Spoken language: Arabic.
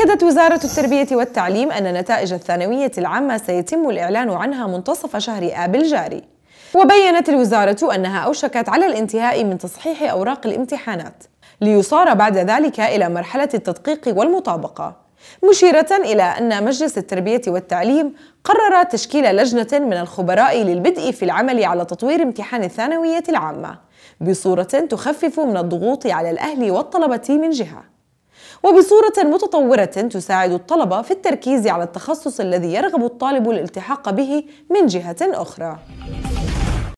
أكدت وزارة التربية والتعليم أن نتائج الثانوية العامة سيتم الإعلان عنها منتصف شهر آب الجاري وبينت الوزارة أنها أوشكت على الانتهاء من تصحيح أوراق الامتحانات ليصار بعد ذلك إلى مرحلة التدقيق والمطابقة مشيرة إلى أن مجلس التربية والتعليم قرر تشكيل لجنة من الخبراء للبدء في العمل على تطوير امتحان الثانوية العامة بصورة تخفف من الضغوط على الأهل والطلبة من جهة وبصورة متطورة تساعد الطلبة في التركيز على التخصص الذي يرغب الطالب الالتحاق به من جهة أخرى